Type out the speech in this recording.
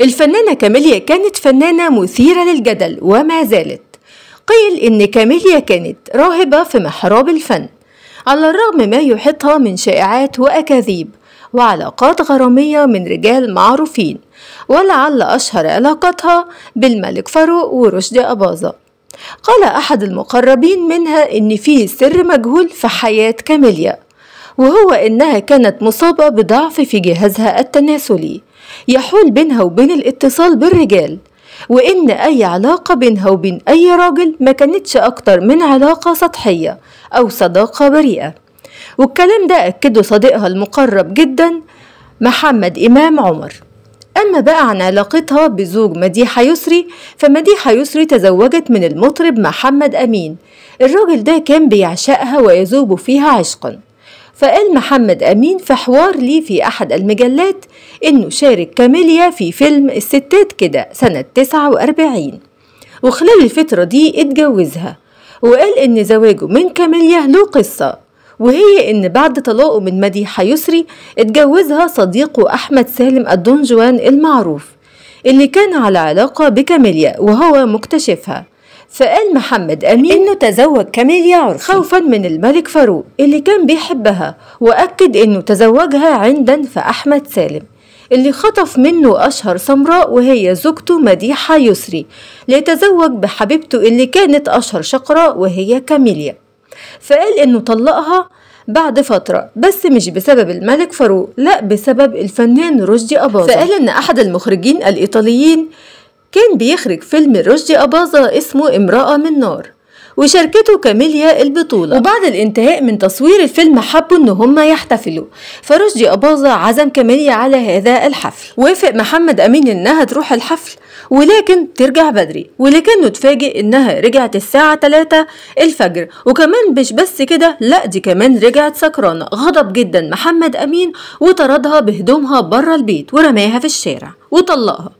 الفنانة كاميليا كانت فنانة مثيرة للجدل وما زالت قيل إن كاميليا كانت راهبة في محراب الفن على الرغم ما يحيطها من شائعات وأكاذيب وعلاقات غرامية من رجال معروفين ولعل أشهر علاقتها بالملك فاروق ورشدي أباظة قال أحد المقربين منها إن في سر مجهول في حياة كاميليا وهو أنها كانت مصابة بضعف في جهازها التناسلي يحول بينها وبين الاتصال بالرجال وإن أي علاقة بينها وبين أي راجل ما كانتش أكتر من علاقة سطحية أو صداقة بريئة والكلام ده أكده صديقها المقرب جدا محمد إمام عمر أما بقى عن علاقتها بزوج مديحة يسري فمديحة يسري تزوجت من المطرب محمد أمين الراجل ده كان بيعشقها ويذوب فيها عشقا فقال محمد أمين في حوار ليه في أحد المجلات إنه شارك كاميليا في فيلم الستات كده سنة 49 وخلال الفترة دي اتجوزها وقال إن زواجه من كاميليا له قصة وهي إن بعد طلاقه من مديحة يسري اتجوزها صديقه أحمد سالم الدونجوان المعروف اللي كان على علاقة بكاميليا وهو مكتشفها فقال محمد أمين إنه تزوج كاميليا عرفي خوفا من الملك فاروق اللي كان بيحبها وأكد إنه تزوجها عندا فأحمد سالم اللي خطف منه أشهر سمراء وهي زوجته مديحة يسري ليتزوج بحبيبته اللي كانت أشهر شقراء وهي كاميليا فقال إنه طلقها بعد فترة بس مش بسبب الملك فاروق لا بسبب الفنان رشدي أباظة فقال إن أحد المخرجين الإيطاليين كان بيخرج فيلم رشدي أباظة اسمه امرأة من نار وشاركته كاميليا البطولة وبعد الانتهاء من تصوير الفيلم حبوا ان هم يحتفلوا فرشدي أباظة عزم كاميليا على هذا الحفل وافق محمد أمين انها تروح الحفل ولكن ترجع بدري ولكنه اتفاجئ انها رجعت الساعة 3 الفجر وكمان مش بس كده لا دي كمان رجعت سكرانة غضب جدا محمد أمين وطردها بهدومها بره البيت ورماها في الشارع وطلقها